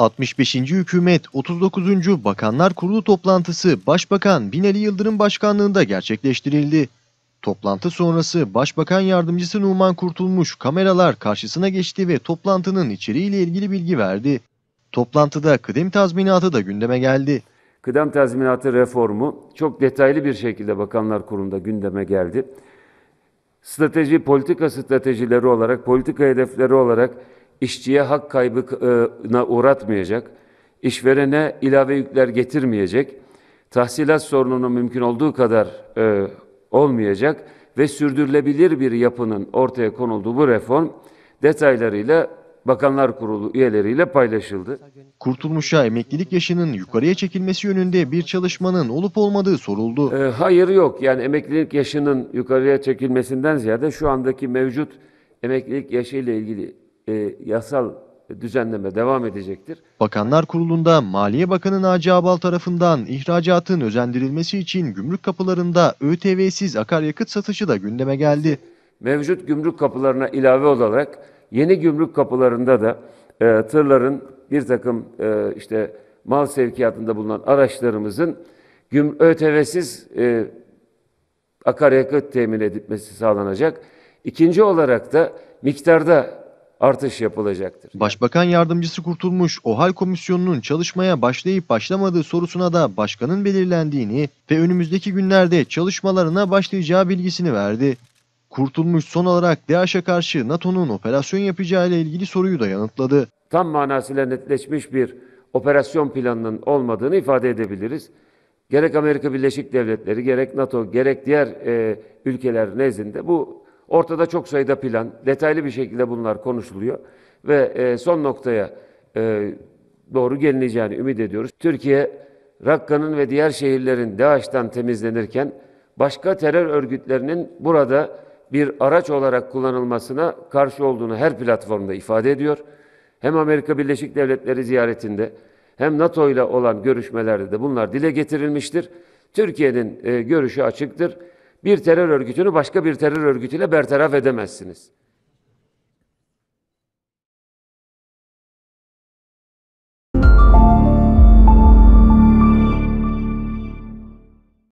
65. Hükümet 39. Bakanlar Kurulu toplantısı Başbakan Binali Yıldırım başkanlığında gerçekleştirildi. Toplantı sonrası Başbakan Yardımcısı Numan Kurtulmuş kameralar karşısına geçti ve toplantının içeriğiyle ilgili bilgi verdi. Toplantıda kıdem tazminatı da gündeme geldi. Kıdem tazminatı reformu çok detaylı bir şekilde Bakanlar Kurulu'nda gündeme geldi. Strateji, politika stratejileri olarak, politika hedefleri olarak işçiye hak kaybına e, uğratmayacak, işverene ilave yükler getirmeyecek, tahsilat sorununun mümkün olduğu kadar e, olmayacak ve sürdürülebilir bir yapının ortaya konulduğu bu reform detaylarıyla Bakanlar Kurulu üyeleriyle paylaşıldı. Kurtulmuş'a emeklilik yaşının yukarıya çekilmesi yönünde bir çalışmanın olup olmadığı soruldu. E, hayır yok. Yani emeklilik yaşının yukarıya çekilmesinden ziyade şu andaki mevcut emeklilik yaşıyla ilgili e, yasal düzenleme devam edecektir. Bakanlar Kurulu'nda Maliye Bakanı Naci Abal tarafından ihracatın özendirilmesi için gümrük kapılarında ÖTV'siz akaryakıt satışı da gündeme geldi. Mevcut gümrük kapılarına ilave olarak yeni gümrük kapılarında da e, tırların bir takım e, işte mal sevkiyatında bulunan araçlarımızın güm, ÖTV'siz e, akaryakıt temin edilmesi sağlanacak. İkinci olarak da miktarda artış yapılacaktır. Başbakan yardımcısı kurtulmuş OHAL komisyonunun çalışmaya başlayıp başlamadığı sorusuna da başkanın belirlendiğini ve önümüzdeki günlerde çalışmalarına başlayacağı bilgisini verdi. Kurtulmuş son olarak DAEŞ'e karşı NATO'nun operasyon yapacağı ile ilgili soruyu da yanıtladı. Tam manasıyla netleşmiş bir operasyon planının olmadığını ifade edebiliriz. Gerek Amerika Birleşik Devletleri, gerek NATO, gerek diğer e, ülkeler nezdinde bu Ortada çok sayıda plan, detaylı bir şekilde bunlar konuşuluyor ve e, son noktaya e, doğru gelineceğini ümit ediyoruz. Türkiye, Rakka'nın ve diğer şehirlerin DAEŞ'ten temizlenirken başka terör örgütlerinin burada bir araç olarak kullanılmasına karşı olduğunu her platformda ifade ediyor. Hem Amerika Birleşik Devletleri ziyaretinde hem NATO ile olan görüşmelerde de bunlar dile getirilmiştir. Türkiye'nin e, görüşü açıktır bir terör örgütünü başka bir terör örgütüyle bertaraf edemezsiniz.